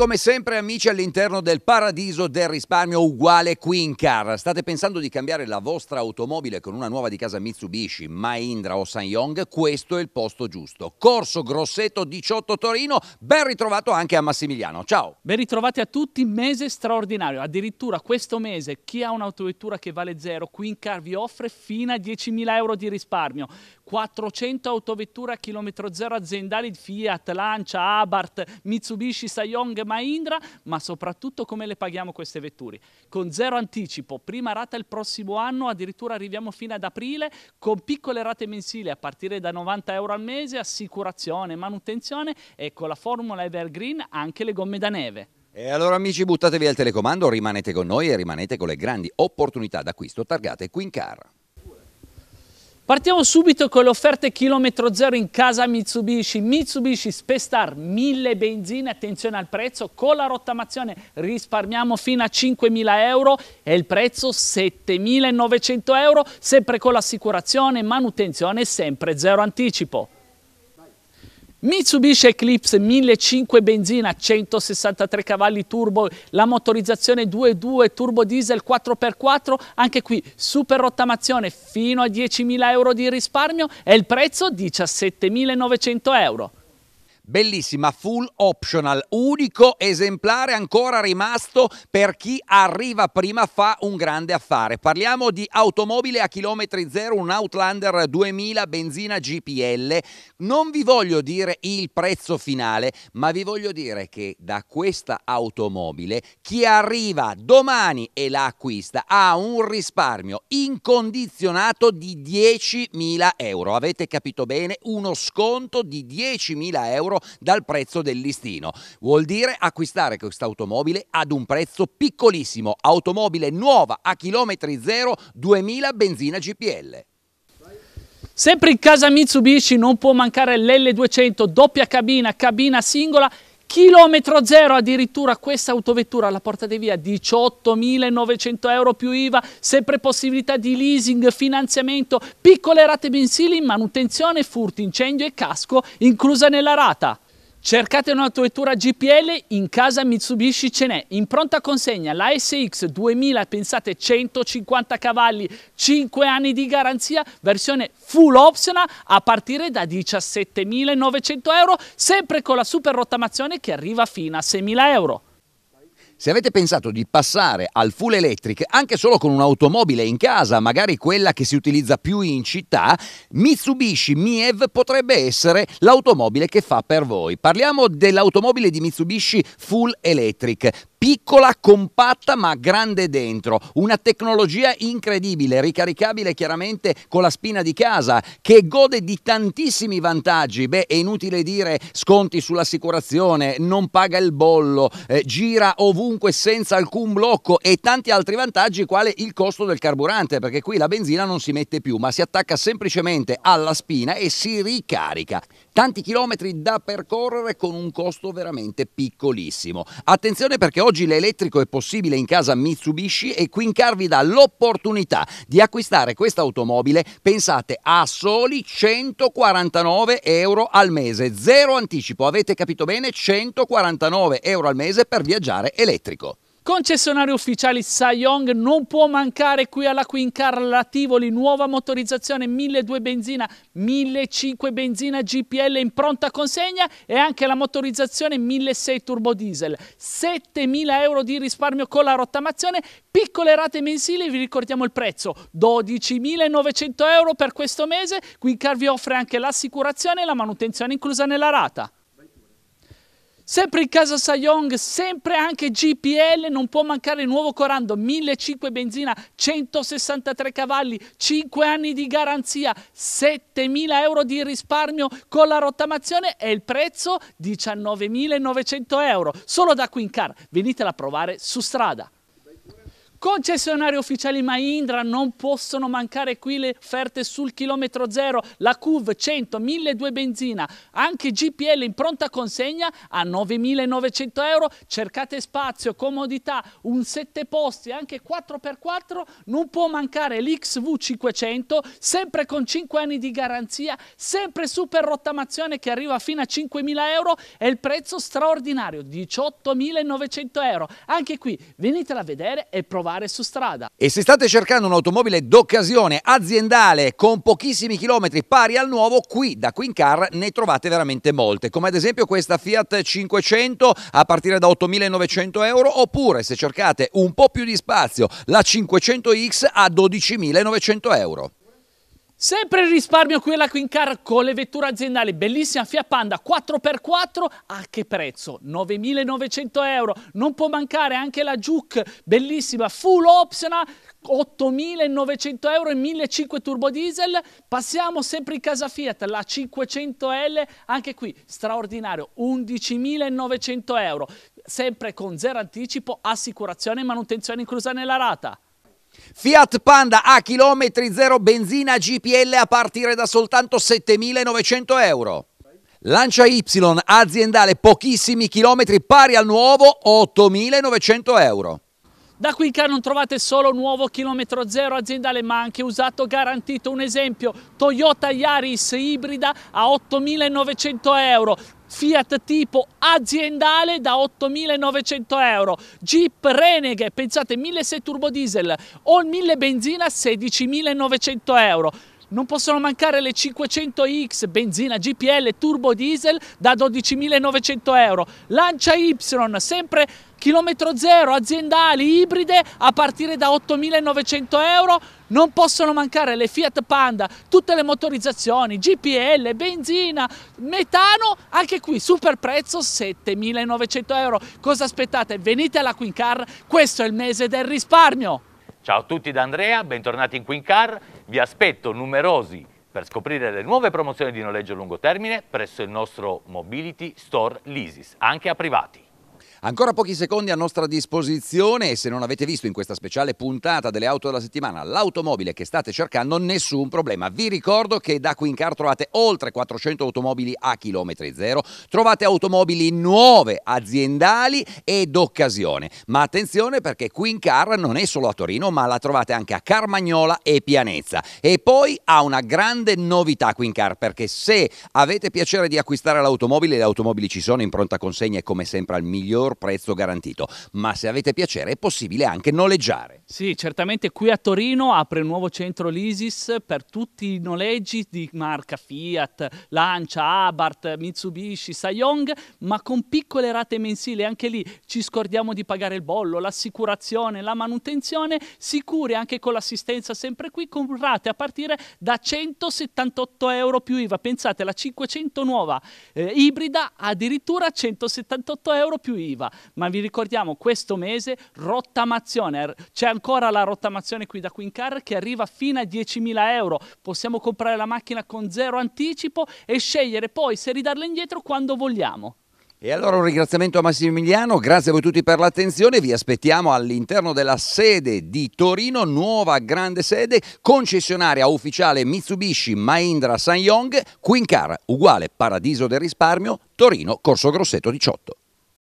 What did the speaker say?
come sempre amici all'interno del paradiso del risparmio uguale Queen Car. State pensando di cambiare la vostra automobile con una nuova di casa Mitsubishi, Mahindra o Sanyong? Questo è il posto giusto. Corso Grosseto 18 Torino, ben ritrovato anche a Massimiliano. Ciao! Ben ritrovati a tutti, mese straordinario. Addirittura questo mese chi ha un'autovettura che vale zero, Queen Car vi offre fino a 10.000 euro di risparmio. 400 autovetture a chilometro zero aziendali Fiat, Lancia, Abarth, Mitsubishi, Sanyong, Mahindra, ma soprattutto come le paghiamo queste vetture. Con zero anticipo, prima rata il prossimo anno, addirittura arriviamo fino ad aprile, con piccole rate mensili a partire da 90 euro al mese, assicurazione, manutenzione e con la formula Evergreen anche le gomme da neve. E allora amici buttatevi al telecomando, rimanete con noi e rimanete con le grandi opportunità d'acquisto targate Quincar. Partiamo subito con le offerte chilometro zero in casa Mitsubishi. Mitsubishi Star 1000 benzina, attenzione al prezzo, con la rottamazione risparmiamo fino a 5.000 euro e il prezzo 7.900 euro, sempre con l'assicurazione, manutenzione sempre zero anticipo. Mitsubishi Eclipse 1.5 benzina, 163 cavalli turbo, la motorizzazione 2.2 turbo diesel 4x4, anche qui super rottamazione fino a 10.000 euro di risparmio e il prezzo 17.900 euro. Bellissima, full optional, unico esemplare ancora rimasto per chi arriva prima fa un grande affare. Parliamo di automobile a chilometri zero, un Outlander 2000 benzina GPL. Non vi voglio dire il prezzo finale, ma vi voglio dire che da questa automobile chi arriva domani e la acquista ha un risparmio incondizionato di 10.000 euro. Avete capito bene? Uno sconto di 10.000 euro dal prezzo del listino. Vuol dire acquistare questa automobile ad un prezzo piccolissimo, automobile nuova a chilometri zero, 2000 benzina GPL. Sempre in casa Mitsubishi non può mancare l'L200, doppia cabina, cabina singola chilometro zero addirittura questa autovettura la portate via 18.900 euro più IVA, sempre possibilità di leasing, finanziamento, piccole rate mensili, manutenzione, furti, incendio e casco inclusa nella rata. Cercate un'autovettura GPL, in casa Mitsubishi ce n'è. In pronta consegna la SX 2000, pensate 150 cavalli, 5 anni di garanzia, versione full optional a partire da 17.900 euro, sempre con la super rottamazione che arriva fino a 6.000 euro. Se avete pensato di passare al full electric anche solo con un'automobile in casa, magari quella che si utilizza più in città, Mitsubishi Miev potrebbe essere l'automobile che fa per voi. Parliamo dell'automobile di Mitsubishi full electric piccola, compatta ma grande dentro, una tecnologia incredibile, ricaricabile chiaramente con la spina di casa, che gode di tantissimi vantaggi, beh è inutile dire sconti sull'assicurazione, non paga il bollo, eh, gira ovunque senza alcun blocco e tanti altri vantaggi quale il costo del carburante, perché qui la benzina non si mette più ma si attacca semplicemente alla spina e si ricarica. Tanti chilometri da percorrere con un costo veramente piccolissimo. Attenzione perché oggi l'elettrico è possibile in casa Mitsubishi e Quincar vi dà l'opportunità di acquistare questa automobile, pensate, a soli 149 euro al mese. Zero anticipo, avete capito bene? 149 euro al mese per viaggiare elettrico. Concessionario ufficiali Sayong non può mancare qui alla Queen Car Tivoli, nuova motorizzazione 1.200 benzina, 1.500 benzina GPL in pronta consegna e anche la motorizzazione 1.600 turbo diesel. 7.000 euro di risparmio con la rottamazione, piccole rate mensili, vi ricordiamo il prezzo, 12.900 euro per questo mese. Queen Car vi offre anche l'assicurazione e la manutenzione inclusa nella rata. Sempre in casa Sayong, sempre anche GPL, non può mancare il nuovo Corando, 1.500 benzina, 163 cavalli, 5 anni di garanzia, 7.000 euro di risparmio con la rottamazione e il prezzo 19.900 euro. Solo da Quincar, venitela a provare su strada. Concessionari ufficiali Mahindra non possono mancare qui le offerte sul chilometro zero, la CUV 100, 1200 benzina, anche GPL in pronta consegna a 9.900 euro, cercate spazio, comodità, un 7 posti, anche 4x4, non può mancare l'XV500, sempre con 5 anni di garanzia, sempre super rottamazione che arriva fino a 5.000 euro e il prezzo straordinario, 18.900 euro. Anche qui venitela a vedere e provate trovare su strada. E se state cercando un'automobile d'occasione aziendale con pochissimi chilometri pari al nuovo, qui da Quincar ne trovate veramente molte, come ad esempio questa Fiat 500 a partire da 8.900 euro, oppure se cercate un po' più di spazio la 500X a 12.900 euro. Sempre il risparmio qui alla la Quincar con le vetture aziendali, bellissima Fiat Panda 4x4, a che prezzo? 9.900 euro, non può mancare anche la Juke, bellissima, full optional, 8.900 euro e 1.500 turbo diesel, passiamo sempre in casa Fiat, la 500L, anche qui straordinario, 11.900 euro, sempre con zero anticipo, assicurazione e manutenzione inclusa nella rata. Fiat Panda a chilometri zero benzina GPL a partire da soltanto 7.900 euro. Lancia Y aziendale pochissimi chilometri pari al nuovo 8.900 euro. Da qui in non trovate solo nuovo chilometro zero aziendale ma anche usato garantito. Un esempio, Toyota Yaris ibrida a 8.900 euro, Fiat tipo aziendale da 8.900 euro, Jeep Renegade, pensate 1.600 turbo diesel o 1.000 benzina 16.900 euro. Non possono mancare le 500X, benzina GPL, turbo diesel da 12.900 euro. Lancia Y, sempre chilometro zero, aziendali, ibride a partire da 8.900 euro. Non possono mancare le Fiat Panda, tutte le motorizzazioni, GPL, benzina, metano, anche qui super prezzo 7.900 euro. Cosa aspettate? Venite alla Quincar, questo è il mese del risparmio. Ciao a tutti da Andrea, bentornati in Quincar. Vi aspetto numerosi per scoprire le nuove promozioni di noleggio a lungo termine presso il nostro Mobility Store Lisis, anche a privati. Ancora pochi secondi a nostra disposizione e se non avete visto in questa speciale puntata delle auto della settimana l'automobile che state cercando, nessun problema. Vi ricordo che da Quincar trovate oltre 400 automobili a chilometri zero, trovate automobili nuove, aziendali e d'occasione. Ma attenzione perché Quincar non è solo a Torino, ma la trovate anche a Carmagnola e Pianezza. E poi ha una grande novità Quincar perché se avete piacere di acquistare l'automobile, le automobili ci sono in pronta consegna e come sempre al miglior miglior prezzo garantito. Ma se avete piacere è possibile anche noleggiare. Sì, certamente qui a Torino apre un nuovo centro l'ISIS per tutti i noleggi di marca Fiat, Lancia, Abarth, Mitsubishi, Sayong, ma con piccole rate mensili. Anche lì ci scordiamo di pagare il bollo, l'assicurazione, la manutenzione, sicuri anche con l'assistenza sempre qui, con rate a partire da 178 euro più IVA. Pensate, la 500 nuova eh, ibrida addirittura 178 euro più IVA. IVA, ma vi ricordiamo questo mese rottamazione, er, c'è ancora la rottamazione qui da Quincar che arriva fino a 10.000 euro, possiamo comprare la macchina con zero anticipo e scegliere poi se ridarla indietro quando vogliamo. E allora un ringraziamento a Massimiliano, grazie a voi tutti per l'attenzione, vi aspettiamo all'interno della sede di Torino, nuova grande sede, concessionaria ufficiale Mitsubishi Mahindra Sanyong, Quincar, uguale Paradiso del Risparmio, Torino, Corso Grosseto 18.